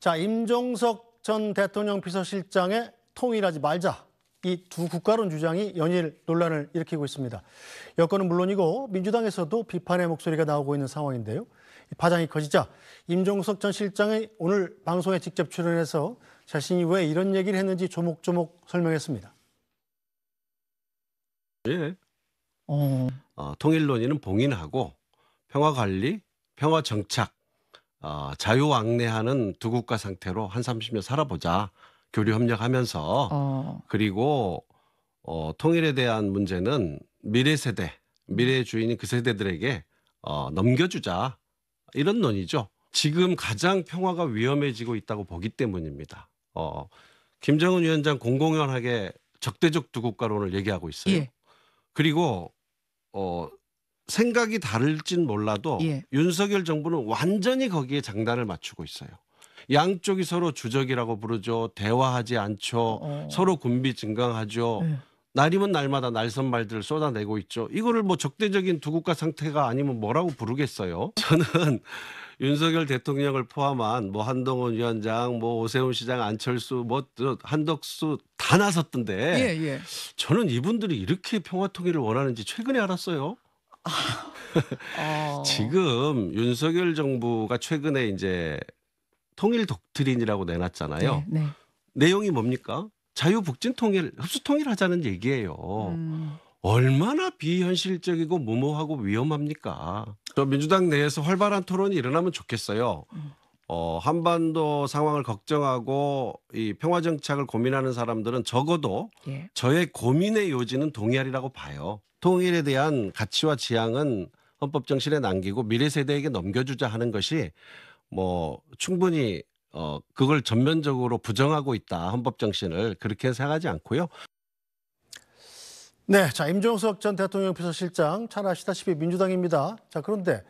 자, 임종석 전 대통령 비서실장의 통일하지 말자. 이 두 국가론 주장이 연일 논란을 일으키고 있습니다. 여권은 물론이고 민주당에서도 비판의 목소리가 나오고 있는 상황인데요. 파장이 커지자 임종석 전 실장이 오늘 방송에 직접 출연해서 자신이 왜 이런 얘기를 했는지 조목조목 설명했습니다. 예. 어, 어 통일 논의는 봉인하고 평화 관리, 평화 정착 어, 자유왕래하는 두 국가 상태로 한 30년 살아보자. 교류 협력하면서 어. 그리고 어, 통일에 대한 문제는 미래 세대, 미래의 음. 주인이 그 세대들에게 어, 넘겨주자 이런 논의죠. 지금 가장 평화가 위험해지고 있다고 보기 때문입니다. 어, 김정은 위원장 공공연하게 적대적 두 국가론을 얘기하고 있어요. 예. 그리고 어, 생각이 다를진 몰라도 예. 윤석열 정부는 완전히 거기에 장단을 맞추고 있어요. 양쪽이 서로 주적이라고 부르죠. 대화하지 않죠. 어. 어. 서로 군비 증강하죠. 예. 날이면 날마다 날선 말들을 쏟아내고 있죠. 이거를 뭐 적대적인 두 국가 상태가 아니면 뭐라고 부르겠어요. 저는 윤석열 대통령을 포함한 뭐 한동훈 위원장, 뭐 오세훈 시장, 안철수, 뭐 한덕수 다 나섰던데 예, 예. 저는 이분들이 이렇게 평화 통일을 원하는지 최근에 알았어요. 아. 어. 지금 윤석열 정부가 최근에 이제 통일 독트린이라고 내놨잖아요. 네, 네. 내용이 뭡니까? 자유북진 통일, 흡수 통일하자는 얘기예요. 음. 얼마나 비현실적이고 무모하고 위험합니까? 저 민주당 내에서 활발한 토론이 일어나면 좋겠어요. 음. 어, 한반도 상황을 걱정하고 이 평화 정착을 고민하는 사람들은 적어도 예. 저의 고민의 요지는 동의하리라고 봐요. 통일에 대한 가치와 지향은 헌법 정신에 남기고 미래 세대에게 넘겨주자 하는 것이 뭐 충분히 어, 그걸 전면적으로 부정하고 있다 헌법 정신을 그렇게 생각하지 않고요. 네, 자 임종석 전 대통령 비서실장 잘 아시다시피 민주당입니다. 자 그런데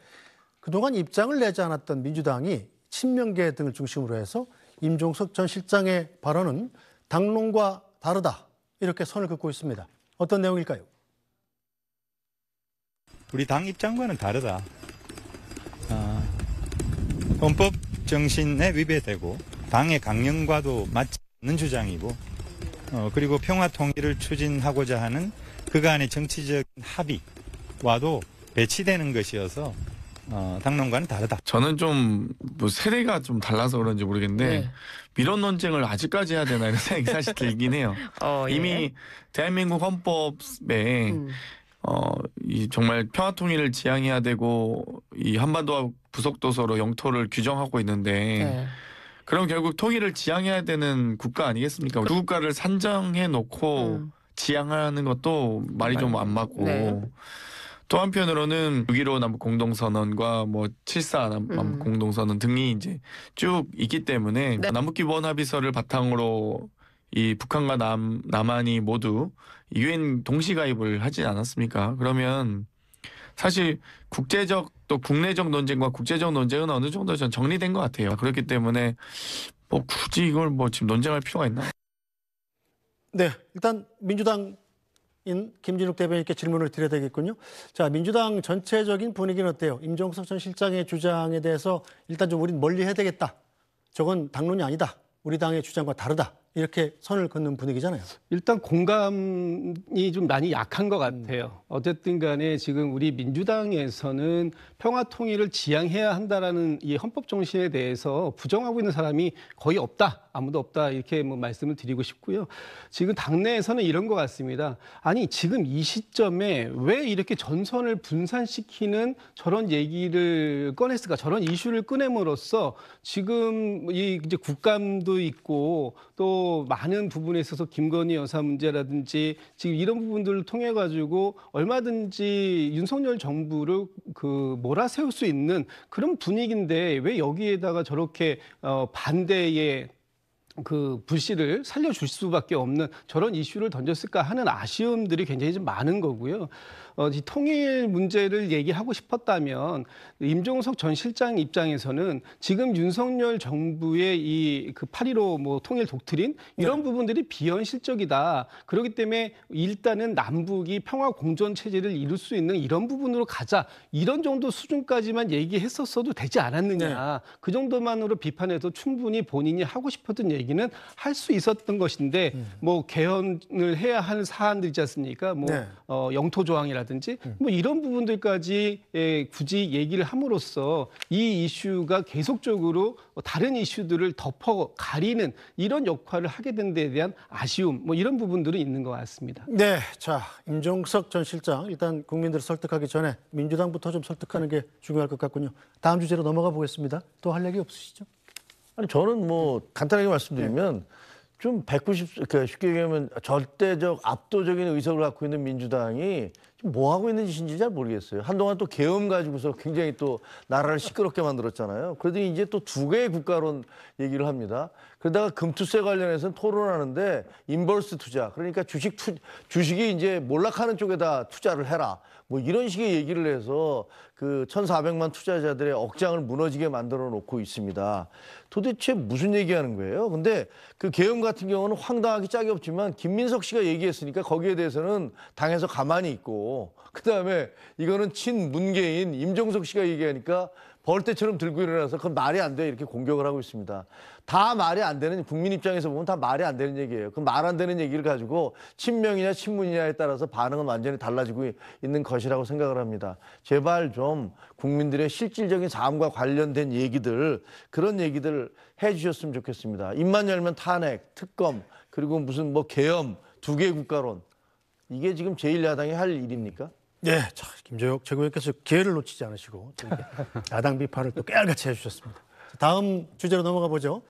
그동안 입장을 내지 않았던 민주당이 친명계 등을 중심으로 해서 임종석 전 실장의 발언은 당론과 다르다 이렇게 선을 긋고 있습니다. 어떤 내용일까요? 우리 당 입장과는 다르다. 아, 헌법 정신에 위배되고 당의 강령과도 맞지 않는 주장이고 어, 그리고 평화 통일을 추진하고자 하는 그간의 정치적 합의와도 배치되는 것이어서 어, 당론과는 다르다. 저는 좀 뭐 세대가 좀 달라서 그런지 모르겠는데 네. 미론 논쟁을 아직까지 해야 되나 이런 생각이 사실 들긴 해요. 어, 예. 이미 대한민국 헌법에 음. 어, 이 정말 평화 통일을 지향해야 되고 이 한반도와 부속도서로 영토를 규정하고 있는데 네. 그럼 결국 통일을 지향해야 되는 국가 아니겠습니까? 그 국가를 산정해 놓고 음. 지향하는 것도 말이 좀안 네. 맞고 네. 또 한편으로는 6.15 남북 공동선언과 뭐7.4 음. 남북 음. 공동선언 등이 이제 쭉 있기 때문에 네. 그 남북 기본 합의서를 바탕으로 이 북한과 남 남한이 모두 유엔 동시 가입을 하지 않았습니까? 그러면 사실 국제적 또 국내적 논쟁과 국제적 논쟁은 어느 정도 전 정리된 것 같아요. 그렇기 때문에 뭐 굳이 이걸 뭐 지금 논쟁할 필요가 있나? 네, 일단 민주당 김진욱 대변인께 질문을 드려야 되겠군요. 자, 민주당 전체적인 분위기는 어때요? 임종석 전 실장의 주장에 대해서 일단 좀 우린 멀리 해야 되겠다. 저건 당론이 아니다. 우리 당의 주장과 다르다. 이렇게 선을 긋는 분위기잖아요. 일단 공감이 좀 많이 약한 것 같아요. 어쨌든 간에 지금 우리 민주당에서는 평화 통일을 지향해야 한다라는 이 헌법 정신에 대해서 부정하고 있는 사람이 거의 없다. 아무도 없다. 이렇게 뭐 말씀을 드리고 싶고요. 지금 당내에서는 이런 것 같습니다. 아니, 지금 이 시점에 왜 이렇게 전선을 분산시키는 저런 얘기를 꺼냈을까? 저런 이슈를 꺼냄으로써 지금 이 이제 국감도 있고 또 많은 부분에 있어서 김건희 여사 문제라든지 지금 이런 부분들을 통해 가지고 얼마든지 윤석열 정부를 그 몰아세울 수 있는 그런 분위기인데 왜 여기에다가 저렇게 어 반대의 그 부실을 살려줄 수밖에 없는 저런 이슈를 던졌을까 하는 아쉬움들이 굉장히 좀 많은 거고요. 어, 이 통일 문제를 얘기하고 싶었다면 임종석 전 실장 입장에서는 지금 윤석열 정부의 이그8.15뭐 통일 독트린 이런 네. 부분들이 비현실적이다. 그렇기 때문에 일단은 남북이 평화 공존 체제를 이룰 수 있는 이런 부분으로 가자. 이런 정도 수준까지만 얘기했었어도 되지 않았느냐. 네. 그 정도만으로 비판해도 충분히 본인이 하고 싶었던 얘기 얘기는 할 수 있었던 것인데 음. 뭐 개헌을 해야 하는 사안들있지 않습니까? 뭐 네. 어, 영토 조항이라든지 음. 뭐 이런 부분들까지 예, 굳이 얘기를 함으로써 이 이슈가 계속적으로 다른 이슈들을 덮어 가리는 이런 역할을 하게 된 데에 대한 아쉬움 뭐 이런 부분들은 있는 것 같습니다. 네, 자 임종석 전 실장 일단 국민들을 설득하기 전에 민주당부터 좀 설득하는 게 중요할 것 같군요. 다음 주제로 넘어가 보겠습니다. 또할 얘기 없으시죠? 아니 저는 뭐 음. 간단하게 말씀드리면 네. 좀 190, 그러니까 쉽게 얘기하면 절대적 압도적인 의석을 갖고 있는 민주당이 뭐 하고 있는 짓인지 잘 모르겠어요. 한동안 또 계엄 가지고서 굉장히 또 나라를 시끄럽게 만들었잖아요. 그러더니 이제 또 두 개의 국가론 얘기를 합니다. 그러다가 금투세 관련해서는 토론하는데 인버스 투자 그러니까 주식 투, 주식이 이제 몰락하는 쪽에다 투자를 해라. 뭐 이런 식의 얘기를 해서 그 1,400만 투자자들의 억장을 무너지게 만들어 놓고 있습니다. 도대체 무슨 얘기하는 거예요? 근데 그 계엄 같은 경우는 황당하기 짝이 없지만 김민석 씨가 얘기했으니까 거기에 대해서는 당에서 가만히 있고 그다음에 이거는 친문계인 임종석 씨가 얘기하니까 벌떼처럼 들고 일어나서 그건 말이 안 돼 이렇게 공격을 하고 있습니다. 다 말이 안 되는 국민 입장에서 보면 다 말이 안 되는 얘기예요. 그 말 안 되는 얘기를 가지고 친명이냐 친문이냐에 따라서 반응은 완전히 달라지고 있는 것이라고 생각을 합니다. 제발 좀 국민들의 실질적인 삶과 관련된 얘기들 그런 얘기들 해주셨으면 좋겠습니다. 입만 열면 탄핵, 특검 그리고 무슨 뭐계엄두 개 국가론 이게 지금 제1야당이 할 일입니까? 네, 자, 김재혁 최고위원께서 기회를 놓치지 않으시고 야당 비판을 또 깨알같이 해주셨습니다. 다음 주제로 넘어가 보죠.